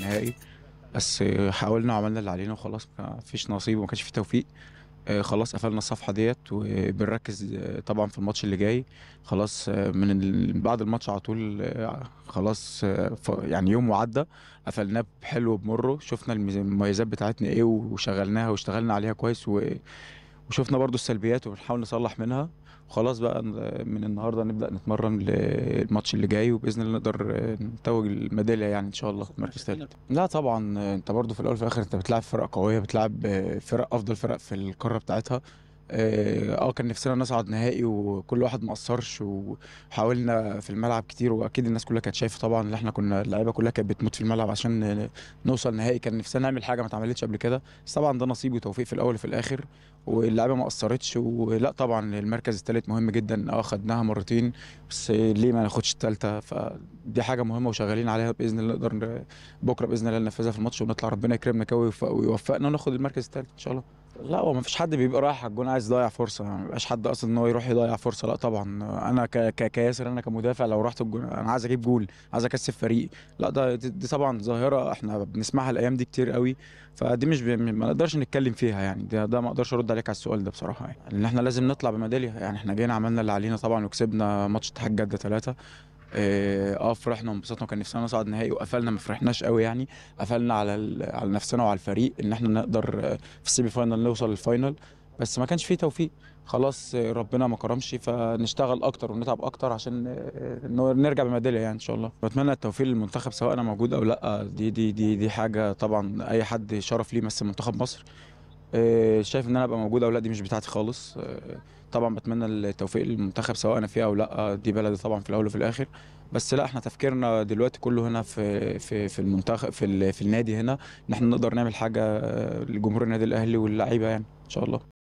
النهائي بس آه، حاولنا وعملنا اللي علينا وخلاص ما فيش نصيب وما كانش في توفيق آه، خلاص قفلنا الصفحه ديت وبنركز آه، طبعا في الماتش اللي جاي خلاص من بعد الماتش على طول خلاص يعني يوم وعدى قفلناه بحلو بمره شفنا المميزات بتاعتنا ايه وشغلناها واشتغلنا عليها كويس و وشفنا برضو السلبيات وبنحاول نصلح منها وخلاص بقى من النهارده نبدا نتمرن للماتش اللي جاي وباذن الله نقدر آه، نتوج الميداليه يعني ان شاء الله في مركز لا طبعا آه، انت برضو في الاول وفي الاخر انت بتلعب فرق قويه بتلعب آه، فرق افضل فرق في القاره بتاعتها آه،, اه كان نفسنا نصعد نهائي وكل واحد ما قصرش وحاولنا في الملعب كتير واكيد الناس كلها كانت شايفه طبعا ان احنا كنا اللعيبه كلها كانت بتموت في الملعب عشان نوصل نهائي كان نفسنا نعمل حاجه ما اتعملتش قبل كده بس طبعا ده نصيب وتوفيق في الاول وفي الاخر واللعيبه ما قصرتش ولا طبعا المركز الثالث مهم جدا اه خدناها مرتين بس ليه ما ناخدش الثالثه فدي حاجه مهمه وشغالين عليها باذن الله نقدر بكره باذن الله ننفذها في الماتش ونطلع ربنا يكرمنا كوي ويوفقنا وناخد المركز الثالث ان شاء الله لا هو ما فيش حد بيبقى رايح على الجون عايز يضيع فرصه ما بيبقاش حد اصلا ان هو يروح يضيع فرصه لا طبعا انا كياسر انا كمدافع لو رحت الجون انا عايز اجيب جول عايز اكسب فريقي لا ده دي طبعا ظاهره احنا بنسمعها الايام دي كتير قوي فدي مش بي... ما نقدرش نتكلم فيها يعني ده, ده ما اقدرش ارد عليك على السؤال ده بصراحه يعني ان احنا لازم نطلع بميداليه يعني احنا جينا عملنا اللي علينا طبعا وكسبنا ماتش اتحاد جده ثلاثه آه،, اه فرحنا وانبسطنا وكان نفسنا نصعد نهائي وقفلنا ما فرحناش قوي يعني قفلنا على على نفسنا وعلى الفريق ان احنا نقدر في السيمي فاينل نوصل للفاينل بس ما كانش فيه توفيق خلاص ربنا ما كرمش فنشتغل اكتر ونتعب اكتر عشان آه، نرجع بميداليه يعني ان شاء الله بتمنى التوفيق للمنتخب سواء انا موجود او لا دي دي دي دي حاجه طبعا اي حد شرف ليه يمثل منتخب مصر آه، شايف ان انا ابقى موجود او لا دي مش بتاعتي خالص آه، طبعا بتمنى التوفيق للمنتخب سواء انا فيها او لا دي بلدي طبعا في الاول وفي الاخر بس لا احنا تفكيرنا دلوقتي كله هنا في في في المنتخب في, في النادي هنا ان احنا نقدر نعمل حاجه آه، لجمهور النادي الاهلي واللعيبه يعني ان شاء الله